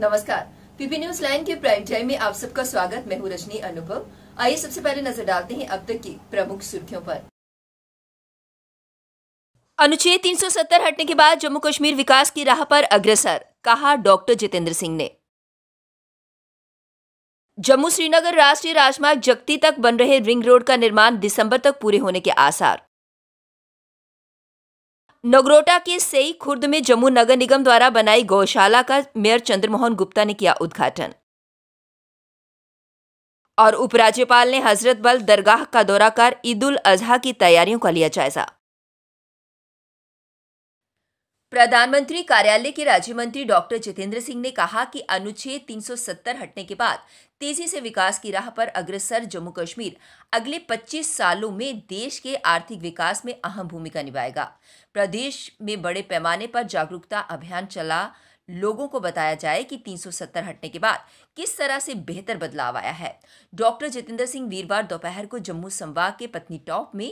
नमस्कार PP news line के prime time में आप सबका स्वागत मैं हूँ रजनी अनुभव आइए सबसे पहले नजर डालते हैं अब तक की प्रमुख सुर्खियों पर अनुच्छेद 370 हटने के बाद जम्मू कश्मीर विकास की राह पर अग्रसर कहा डॉक्टर जितेंद्र सिंह ने जम्मू श्रीनगर राष्ट्रीय राजमार्ग जगती तक बन रहे रिंग रोड का निर्माण दिसंबर तक पूरे होने के आसार नगरोटा के सेई खुर्द में जम्मू नगर निगम द्वारा बनाई गौशाला का मेयर चंद्रमोहन गुप्ता ने किया उद्घाटन और उपराज्यपाल ने हजरत बल दरगाह का दौरा कर ईद उल अजहा की तैयारियों का लिया जायजा प्रधानमंत्री कार्यालय के राज्य मंत्री डॉक्टर जितेंद्र सिंह ने कहा कि अनुच्छेद 370 हटने के बाद तेजी से विकास की राह पर अग्रसर जम्मू कश्मीर अगले 25 सालों में देश के आर्थिक विकास में अहम भूमिका निभाएगा प्रदेश में बड़े पैमाने पर जागरूकता अभियान चला लोगों को बताया जाए कि 370 हटने के बाद किस तरह से बेहतर बदलाव आया है डॉक्टर जितेंद्र सिंह वीरवार दोपहर को जम्मू संवाद के पत्नी टॉप में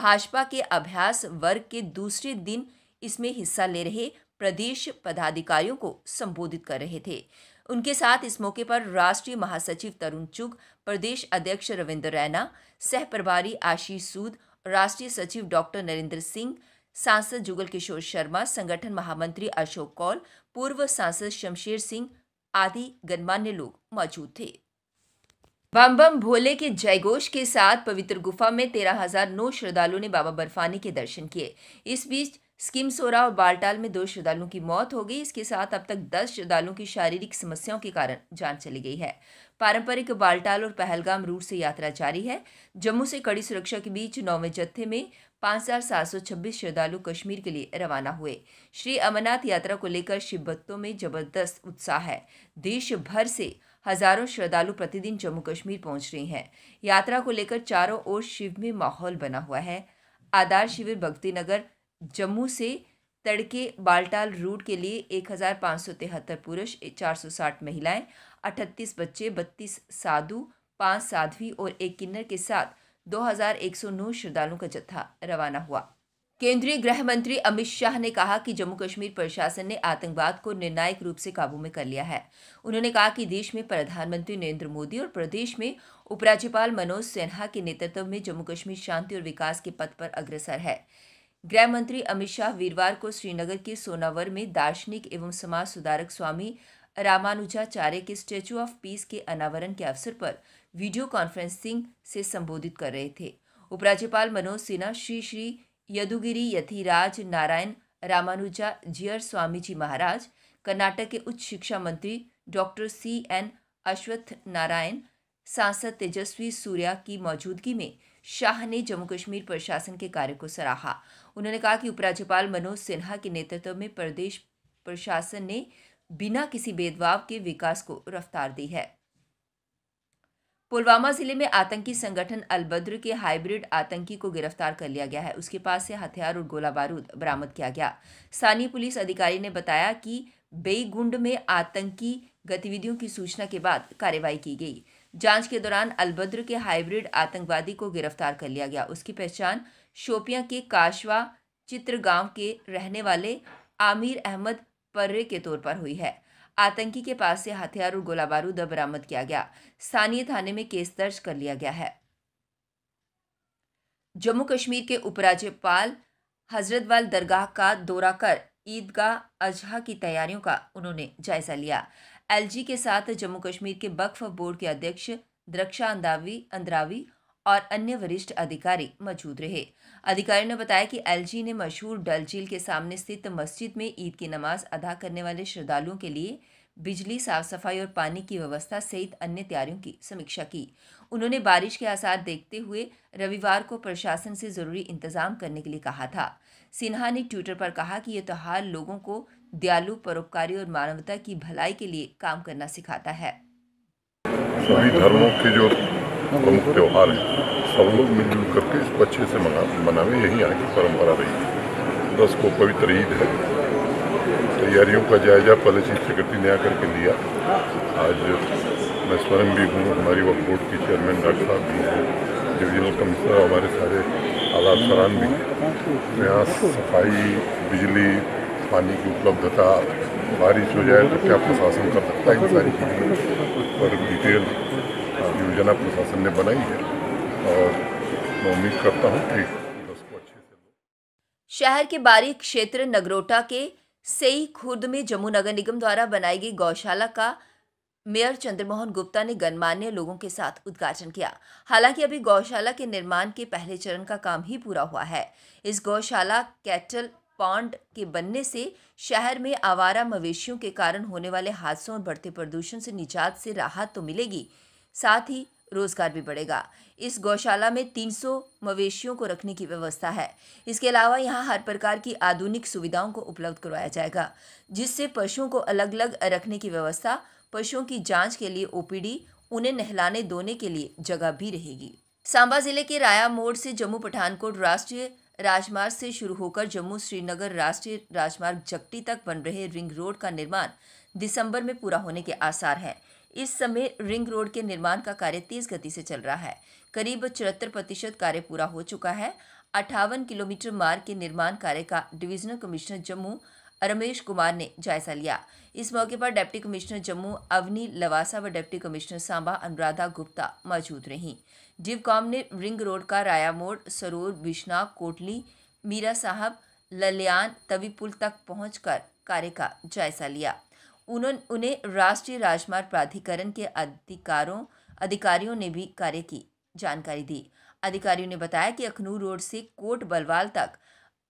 भाजपा के अभ्यास वर्ग के दूसरे दिन इसमें हिस्सा ले रहे प्रदेश पदाधिकारियों को संबोधित कर रहे थे उनके साथ इस मौके पर राष्ट्रीय महासचिव तरुण चुग प्रदेश अध्यक्ष रविंद्र रैना सह प्रभारी आशीष सूद राष्ट्रीय सचिव डॉक्टर नरेंद्र सिंह सांसद जुगल किशोर शर्मा संगठन महामंत्री अशोक कौल पूर्व सांसद शमशेर सिंह आदि गणमान्य लोग मौजूद थे बम बम भोले के जयघोष के साथ पवित्र गुफा में तेरह हजार नौ श्रद्धालुओं ने बाबा बर्फानी के दर्शन किए इस बीच स्कीमसोरा और बालटाल में दो श्रद्धालुओं की मौत हो गई इसके साथ अब तक दस श्रद्धालुओं की शारीरिक समस्याओं के कारण जान चली गई है पारंपरिक बालटाल और पहलगाम रूट से यात्रा जारी है जम्मू से कड़ी सुरक्षा के बीच नौवें जत्थे में पाँच हज़ार सात सौ छब्बीस श्रद्धालु कश्मीर के लिए रवाना हुए श्री अमरनाथ यात्रा को लेकर शिव भक्तों में जबरदस्त उत्साह है देश भर से हजारों श्रद्धालु प्रतिदिन जम्मू कश्मीर पहुंच रही हैं यात्रा को लेकर चारों ओर शिव में माहौल बना हुआ है आधार शिविर भक्ति नगर जम्मू से तड़के बालटाल रूट के लिए एक हज़ार पाँच सौ तिहत्तर पुरुष चार सौ साठ महिलाएँ अठतीस बच्चे बत्तीस साधु पाँच साध्वी और एक किन्नर के साथ दो हज़ार एक सौ नौ श्रद्धालुओं का जत्था रवाना हुआ केंद्रीय गृह मंत्री अमित शाह ने कहा कि जम्मू कश्मीर प्रशासन ने आतंकवाद को निर्णायक रूप से काबू में कर लिया है उन्होंने कहा कि देश में प्रधानमंत्री नरेंद्र मोदी और प्रदेश में उपराज्यपाल मनोज सिन्हा के नेतृत्व में जम्मू कश्मीर शांति और विकास के पथ पर अग्रसर है गृह मंत्री अमित शाह वीरवार को श्रीनगर के सोनावर में दार्शनिक एवं समाज सुधारक स्वामी रामानुजाचार्य के स्टैचू ऑफ पीस के अनावरण के अवसर पर वीडियो कॉन्फ्रेंसिंग से संबोधित कर रहे थे उपराज्यपाल मनोज सिन्हा श्री श्री यदुगिरी यथिराज नारायण रामानुजा जियर स्वामी जी महाराज कर्नाटक के उच्च शिक्षा मंत्री doctor C N Ashwath Narayan सांसद तेजस्वी सूर्या की मौजूदगी में शाह ने जम्मू कश्मीर प्रशासन के कार्य को सराहा उन्होंने कहा कि उपराज्यपाल मनोज सिन्हा के नेतृत्व में प्रदेश प्रशासन ने बिना किसी भेदभाव के विकास को रफ्तार दी है पुलवामा जिले में आतंकी संगठन अलबद्र के हाइब्रिड आतंकी को गिरफ्तार कर लिया गया है उसके पास से हथियार और गोला बारूद बरामद किया गया स्थानीय पुलिस अधिकारी ने बताया कि बेईगुंड में आतंकी गतिविधियों की सूचना के बाद कार्रवाई की गई जांच के दौरान अलबद्र के हाइब्रिड आतंकवादी को गिरफ्तार कर लिया गया उसकी पहचान शोपियां के काशवा चित्रगांव के रहने वाले आमिर अहमद पर्रे के तौर पर हुई है आतंकी के पास से हथियार और गोला बारूद बरामद किया गया स्थानीय थाने में केस दर्ज कर लिया गया है जम्मू कश्मीर के उपराज्यपाल हजरतवाल दरगाह का दौरा कर ईदगाह अजहा की तैयारियों का उन्होंने जायजा लिया एलजी के साथ जम्मू कश्मीर के वक्फ बोर्ड के अध्यक्ष द्रक्षा अंदावी अंद्रावी और अन्य वरिष्ठ अधिकारी मौजूद रहे अधिकारियों ने बताया कि एलजी ने मशहूर डल झील के सामने स्थित मस्जिद में ईद की नमाज अदा करने वाले श्रद्धालुओं के लिए बिजली साफ सफाई और पानी की व्यवस्था सहित अन्य तैयारियों की समीक्षा की उन्होंने बारिश के आसार देखते हुए रविवार को प्रशासन से जरूरी इंतजाम करने के लिए कहा था सिन्हा ने ट्विटर पर कहा कि यह त्यौहार लोगों को दयालु परोपकारी और मानवता की भलाई के लिए काम करना सिखाता है सभी धर्मों के जो प्रमुख त्यौहार हैं सब लोग मिलजुल करके इसको अच्छे से मना मनावें यही यहाँ की परंपरा रही है दस को पवित्र ईद है तैयारियों का जायजा पहले चीफ सेक्रेटरी ने आकर के लिया आज मैं स्वयं भी हूँ हमारी वक्त बोर्ड की चेयरमैन डॉक्टर साहब भी हैं डिविजनल कमिश्नर हमारे सारे आला सरान भी हैं यहाँ सफाई बिजली पानी की उपलब्धता बारिश हो जाए तो क्या प्रशासन कर सकता है इन सारी चीज़ें पर डिटेल योजना प्रशासन ने बनाई है और मैं उम्मीद करता हूँ कि शहर के बारी क्षेत्र नगरोटा के सेई खुर्द में जम्मू नगर निगम द्वारा बनाई गई गौशाला का मेयर चंद्रमोहन गुप्ता ने गणमान्य लोगों के साथ उद्घाटन किया हालांकि अभी गौशाला के निर्माण के पहले चरण का काम ही पूरा हुआ है इस गौशाला कैटल पॉन्ड के बनने से शहर में आवारा मवेशियों के कारण होने वाले हादसों और बढ़ते प्रदूषण से निजात से राहत तो मिलेगी साथ ही रोजगार भी बढ़ेगा इस गौशाला में 300 मवेशियों को रखने की व्यवस्था है इसके अलावा यहाँ हर प्रकार की आधुनिक सुविधाओं को उपलब्ध करवाया जाएगा जिससे पशुओं को अलग अलग रखने की व्यवस्था पशुओं की जांच के लिए ओपीडी उन्हें नहलाने धोने के लिए जगह भी रहेगी सांबा जिले के राया मोड़ से जम्मू पठानकोट राष्ट्रीय राजमार्ग से शुरू होकर जम्मू श्रीनगर राष्ट्रीय राजमार्ग जकटी तक बन रहे रिंग रोड का निर्माण दिसंबर में पूरा होने के आसार हैं इस समय रिंग रोड के निर्माण का कार्य तेज गति से चल रहा है करीब चौहत्तर प्रतिशत कार्य पूरा हो चुका है अट्ठावन किलोमीटर मार्ग के निर्माण कार्य का डिवीजनल कमिश्नर जम्मू रमेश कुमार ने जायजा लिया इस मौके पर डिप्टी कमिश्नर जम्मू अवनी लवासा व डिप्टी कमिश्नर सांबा अनुराधा गुप्ता मौजूद रहीं डिवकॉम ने रिंग रोड का राया मोड़ सरोर बिश्ना कोटली मीरा साहब ललियान तवीपुल तक तक कर कार्य का जायजा लिया उन्होंने उन्हें राष्ट्रीय राजमार्ग प्राधिकरण के अधिकारों अधिकारियों ने भी कार्य की जानकारी दी अधिकारियों ने बताया कि अखनूर रोड से कोट बलवाल तक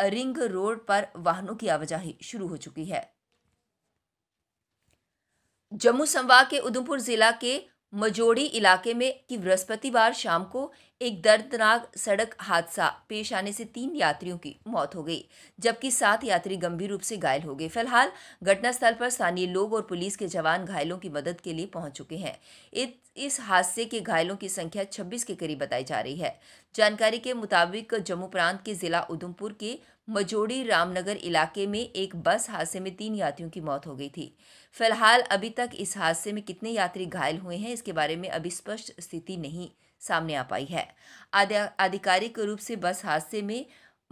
रिंग रोड पर वाहनों की आवाजाही शुरू हो चुकी है जम्मू संभाग के उधमपुर जिला के मजोड़ी इलाके में कि बृहस्पतिवार शाम को एक दर्दनाक सड़क हादसा पेश आने से तीन यात्रियों की मौत हो गई जबकि सात यात्री गंभीर रूप से घायल हो गए फिलहाल घटनास्थल पर स्थानीय लोग और पुलिस के जवान घायलों की मदद के लिए पहुंच चुके हैं इस हादसे के घायलों की संख्या 26 के करीब बताई जा रही है जानकारी के मुताबिक जम्मू प्रांत के जिला उधमपुर के मजोड़ी रामनगर इलाके में एक बस हादसे में तीन यात्रियों की मौत हो गई थी फिलहाल अभी तक इस हादसे में कितने यात्री घायल हुए हैं इसके बारे में अभी स्पष्ट स्थिति नहीं सामने आ पाई है आधिकारिक रूप से बस हादसे में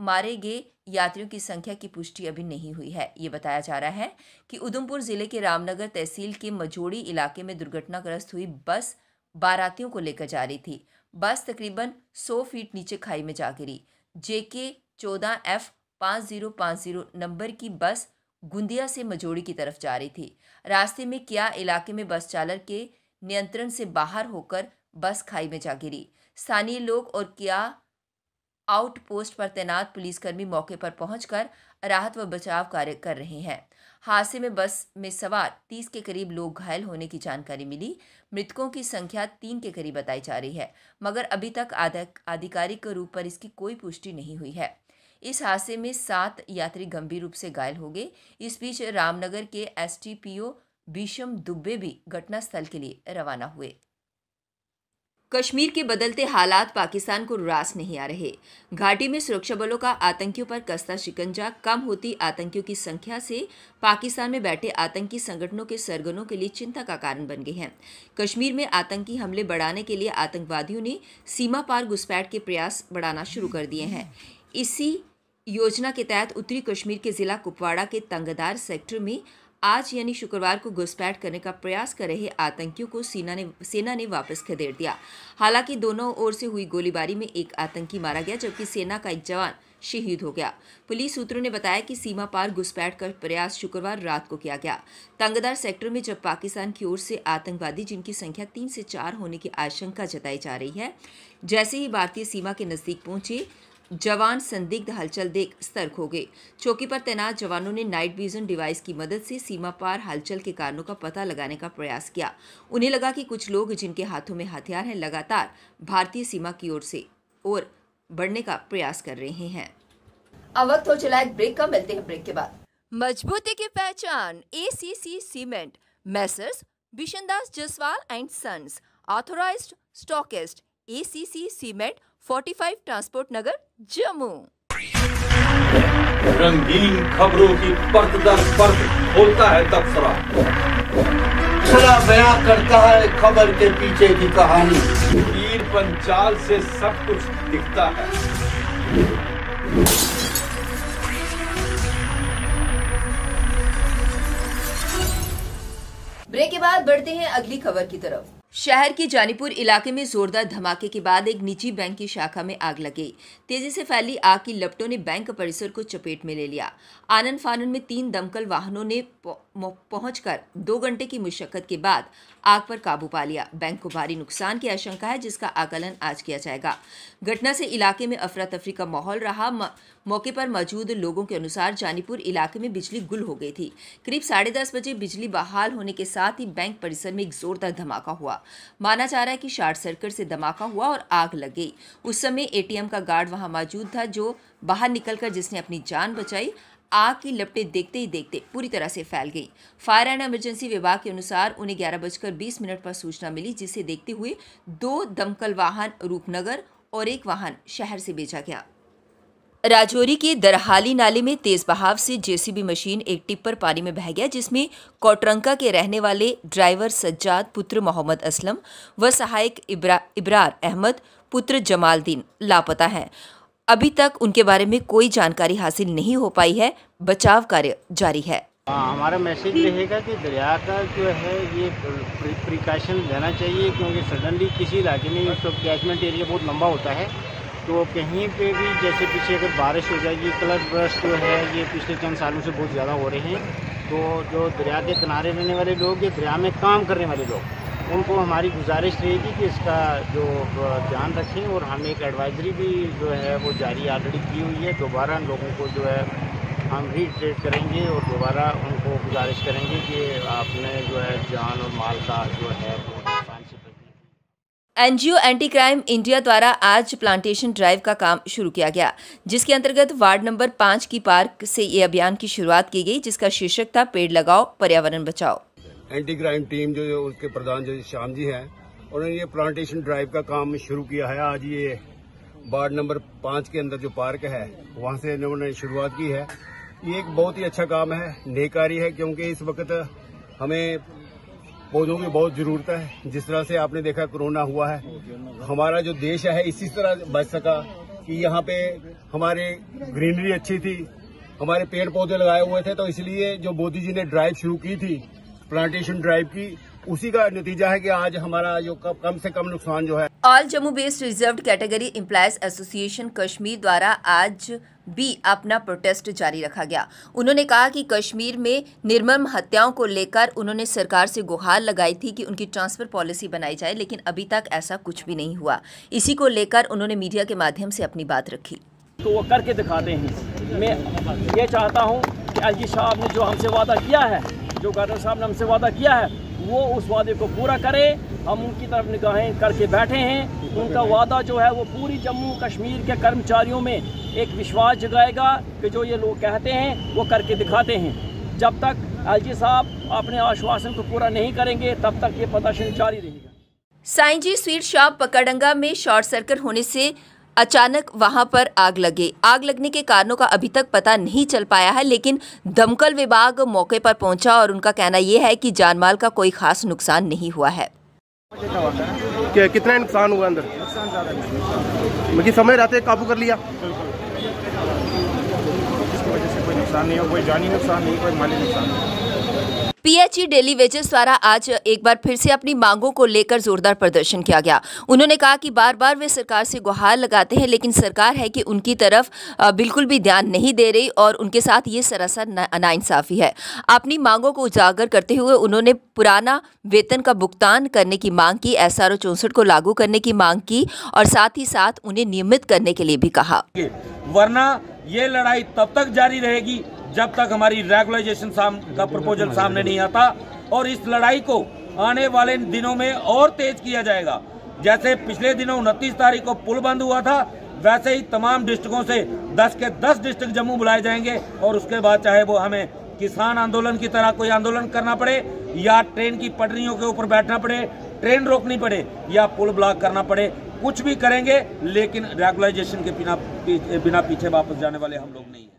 मारे गए यात्रियों की संख्या की पुष्टि अभी नहीं हुई है ये बताया जा रहा है कि उधमपुर जिले के रामनगर तहसील के मजोड़ी इलाके में दुर्घटनाग्रस्त हुई बस बारातियों को लेकर जा रही थी बस तकरीबन 100 फीट नीचे खाई में जा गिरी जेके चौदह एफ पाँच ज़ीरो पाँच ज़ीरो नंबर की बस गुंदिया से मजोड़ी की तरफ जा रही थी रास्ते में किया इलाके में बस चालक के नियंत्रण से बाहर होकर बस खाई में जा गिरी स्थानीय लोग और किया पोस्ट पर तैनात पुलिसकर्मी मौके पर पहुंचकर राहत व बचाव कार्य कर रहे हैं हादसे में बस में सवार तीस के करीब लोग घायल होने की जानकारी मिली मृतकों की संख्या तीन के करीब बताई जा रही है मगर अभी तक आधिकारिक रूप पर इसकी कोई पुष्टि नहीं हुई है इस हादसे में सात यात्री गंभीर रूप से घायल हो गए इस बीच रामनगर के एस भीषम दुबे भी घटनास्थल के लिए रवाना हुए कश्मीर के बदलते हालात पाकिस्तान को रास नहीं आ रहे घाटी में सुरक्षा बलों का आतंकियों पर कसता शिकंजा कम होती आतंकियों की संख्या से पाकिस्तान में बैठे आतंकी संगठनों के सरगनों के लिए चिंता का कारण बन गए हैं कश्मीर में आतंकी हमले बढ़ाने के लिए आतंकवादियों ने सीमा पार घुसपैठ के प्रयास बढ़ाना शुरू कर दिए हैं इसी योजना के तहत उत्तरी कश्मीर के ज़िला कुपवाड़ा के तंगदार सेक्टर में आज यानी शुक्रवार को घुसपैठ करने का प्रयास कर रहे आतंकियों को सेना ने सेना ने वापस खदेड़ दिया हालांकि दोनों ओर से हुई गोलीबारी में एक आतंकी मारा गया जबकि सेना का एक जवान शहीद हो गया पुलिस सूत्रों ने बताया कि सीमा पार घुसपैठ कर प्रयास शुक्रवार रात को किया गया तंगदार सेक्टर में जब पाकिस्तान की ओर से आतंकवादी जिनकी संख्या तीन से चार होने की आशंका जताई जा रही है जैसे ही भारतीय सीमा के नजदीक पहुंचे जवान संदिग्ध हलचल देख सतर्क हो गए चौकी पर तैनात जवानों ने नाइट विजन डिवाइस की मदद से सीमा पार हलचल के कारणों का पता लगाने का प्रयास किया उन्हें लगा कि कुछ लोग जिनके हाथों में हथियार हैं लगातार भारतीय सीमा की ओर से और बढ़ने का प्रयास कर रहे हैं अब वक्त हो चला एक ब्रेक का मिलते हैं ब्रेक के बाद मजबूती की पहचान C cement Messrs Bishandas Jaswal and sons a stockist C cement 45 transport Nagar Jammu रंगीन खबरों की परत दर परत होता है तबसरा तबसरा बयां करता है खबर के पीछे की कहानी पीर पंचाल से सब कुछ दिखता है ब्रेक के बाद बढ़ते हैं अगली खबर की तरफ शहर के जानीपुर इलाके में जोरदार धमाके के बाद एक निजी बैंक की शाखा में आग लग गई तेजी से फैली आग की लपटों ने बैंक परिसर को चपेट में ले लिया आनंद फानन में तीन दमकल वाहनों ने पहुंचकर दो घंटे की मुशक्कत के बाद आग पर काबू पा लिया बैंक को भारी नुकसान की आशंका है जिसका आकलन आज किया जाएगा घटना से इलाके में अफरा तफरी का माहौल रहा मौके पर मौजूद लोगों के अनुसार जानीपुर इलाके में बिजली गुल हो गई थी करीब साढ़े दस बजे बिजली बहाल होने के साथ ही बैंक परिसर में एक जोरदार धमाका हुआ माना जा रहा है कि शॉर्ट सर्किट से धमाका हुआ और आग लग गई उस समय एटीएम का गार्ड वहां मौजूद था जो बाहर निकलकर जिसने अपनी जान बचाई आग की लपटे देखते ही देखते पूरी तरह से फैल गई फायर एंड इमरजेंसी विभाग के अनुसार उन्हें ग्यारह बजकर बीस मिनट पर सूचना मिली जिसे देखते हुए दो दमकल वाहन रूपनगर और एक वाहन शहर से भेजा गया राजौरी के दरहाली नाले में तेज बहाव से जेसीबी मशीन एक टिप्पर पानी में बह गया जिसमें कोटरंका के रहने वाले ड्राइवर सज्जाद पुत्र मोहम्मद असलम व सहायक इब्रा, इब्रार अहमद पुत्र जमालदीन लापता हैं अभी तक उनके बारे में कोई जानकारी हासिल नहीं हो पाई है बचाव कार्य जारी है आ, हमारा मैसेज रहेगा कि दरिया का जो है ये प्रिकॉशन लेना चाहिए क्योंकि सडनली किसी इलाके में कैचमेंट एरिया बहुत लंबा होता है तो कहीं पे भी जैसे पीछे अगर बारिश हो जाए ये कलर ब्रश जो है ये पिछले चंद सालों से बहुत ज़्यादा हो रहे हैं तो जो दरिया के किनारे रहने वाले लोग या दरिया में काम करने वाले लोग उनको हमारी गुजारिश रहेगी कि इसका जो ध्यान रखें और हम एक एडवाइजरी भी जो है वो जारी ऑलरेडी की हुई है दोबारा लोगों को जो है हम रीट्रेट करेंगे और दोबारा उनको गुजारिश करेंगे कि आपने जो है जान और माल का जो है एनजीओ एंटी क्राइम इंडिया द्वारा आज प्लांटेशन ड्राइव का काम शुरू किया गया जिसके अंतर्गत वार्ड नंबर पाँच की पार्क से ये अभियान की शुरुआत की गई जिसका शीर्षक था पेड़ लगाओ पर्यावरण बचाओ एंटी क्राइम टीम जो, उसके प्रधान जो श्याम जी है उन्होंने ये प्लांटेशन ड्राइव का काम शुरू किया है आज ये वार्ड नंबर पाँच के अंदर जो पार्क है वहाँ से इन्होंने शुरुआत की है ये एक बहुत ही अच्छा काम है नेकारी है क्योंकि इस वक्त हमें पौधों की बहुत जरूरत है जिस तरह से आपने देखा कोरोना हुआ है हमारा जो देश है इसी तरह बच सका कि यहाँ पे हमारे ग्रीनरी अच्छी थी हमारे पेड़ पौधे लगाए हुए थे तो इसलिए जो मोदी जी ने ड्राइव शुरू की थी प्लांटेशन ड्राइव की उसी का नतीजा है कि आज हमारा जो कम से कम नुकसान जो है all Jammu based reserve category employees association Kashmir द्वारा आज भी अपना प्रोटेस्ट जारी रखा गया उन्होंने कहा कि कश्मीर में निर्मम हत्याओं को लेकर उन्होंने सरकार से गुहार लगाई थी कि उनकी ट्रांसफर पॉलिसी बनाई जाए लेकिन अभी तक ऐसा कुछ भी नहीं हुआ इसी को लेकर उन्होंने मीडिया के माध्यम से अपनी बात रखी तो वो करके दिखाते हैं मैं ये चाहता हूँ कि अजी साहब ने जो हमसे वादा किया है जो गवर्नर साहब ने हमसे वादा किया है वो उस वादे को पूरा करे हम उनकी तरफ निगाहें करके बैठे हैं उनका वादा जो है वो पूरी जम्मू कश्मीर के कर्मचारियों में एक विश्वास जगाएगा कि जो ये लोग कहते हैं वो करके दिखाते हैं जब तक एल साहब अपने आश्वासन को पूरा नहीं करेंगे तब तक ये प्रदर्शन जारी रहेगा साइंजी जी स्वीट शॉप पकड़ंगा में शॉर्ट सर्किट होने से अचानक वहां पर आग लगे आग लगने के कारणों का अभी तक पता नहीं चल पाया है लेकिन दमकल विभाग मौके पर पहुंचा और उनका कहना यह है कि जानमाल का कोई खास नुकसान नहीं हुआ है कि, कितना नुकसान हुआ अंदर नुकसान मतलब समय रहते काबू कर लिया नुकसान नहीं हुआ कोई जानी नुकसान नहीं कोई माली नुकसान नहीं एमएचई डेली वेजेस द्वारा आज एक बार फिर से अपनी मांगों को लेकर जोरदार प्रदर्शन किया गया उन्होंने कहा कि बार बार वे सरकार से गुहार लगाते हैं लेकिन सरकार है कि उनकी तरफ बिल्कुल भी ध्यान नहीं दे रही और उनके साथ ये सरासर नाइंसाफ़ी है अपनी मांगों को उजागर करते हुए उन्होंने पुराना वेतन का भुगतान करने की मांग की एस आर को लागू करने की मांग की और साथ ही साथ उन्हें नियमित करने के लिए भी कहा वरना ये लड़ाई तब तक जारी रहेगी जब तक हमारी रेगुलाइजेशन साम, का प्रपोजल सामने नहीं आता और इस लड़ाई को आने वाले दिनों में और तेज किया जाएगा जैसे पिछले दिनों उनतीस तारीख को पुल बंद हुआ था वैसे ही तमाम डिस्ट्रिक्टों से 10 के 10 डिस्ट्रिक्ट जम्मू बुलाए जाएंगे और उसके बाद चाहे वो हमें किसान आंदोलन की तरह कोई आंदोलन करना पड़े या ट्रेन की पटरियों के ऊपर बैठना पड़े ट्रेन रोकनी पड़े या पुल ब्लॉक करना पड़े कुछ भी करेंगे लेकिन रेगुलाइजेशन के बिना बिना पीछे वापस जाने वाले हम लोग नहीं हैं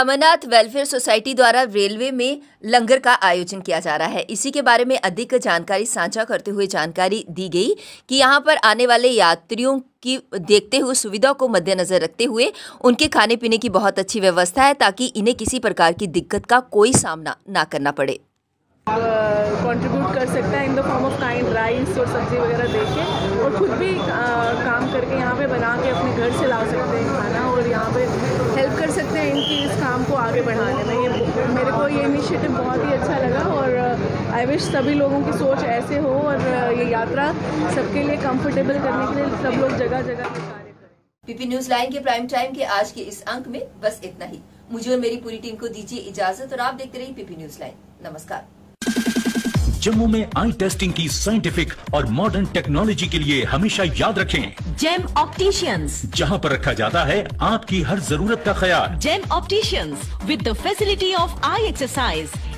अमरनाथ वेलफेयर सोसाइटी द्वारा रेलवे में लंगर का आयोजन किया जा रहा है इसी के बारे में अधिक जानकारी साझा करते हुए जानकारी दी गई कि यहाँ पर आने वाले यात्रियों की देखते हुए सुविधा को मद्देनज़र रखते हुए उनके खाने पीने की बहुत अच्छी व्यवस्था है ताकि इन्हें किसी प्रकार की दिक्कत का कोई सामना ना करना पड़े कंट्रीब्यूट कर सकता है in the form of kind rice और सब्जी वगैरह देके और खुद भी आ, काम करके यहाँ पे बना के अपने घर से ला सकते हैं खाना और यहाँ पे हेल्प कर है इनकी इस काम को आगे बढ़ाने में ये मेरे को ये इनिशिएटिव बहुत ही अच्छा लगा और आई uh, विश सभी लोगों की सोच ऐसे हो और uh, ये यात्रा सबके लिए कंफर्टेबल करने के लिए सब लोग जगह जगह पीपी न्यूज लाइन के प्राइम टाइम के आज के इस अंक में बस इतना ही मुझे और मेरी पूरी टीम को दीजिए इजाजत और आप देखते रहिए पीपी न्यूज लाइन नमस्कार जम्मू में आई टेस्टिंग की साइंटिफिक और मॉडर्न टेक्नोलॉजी के लिए हमेशा याद रखें जेम ऑप्टिशियंस जहां पर रखा जाता है आपकी हर जरूरत का ख्याल Gem opticians with the facility of eye exercise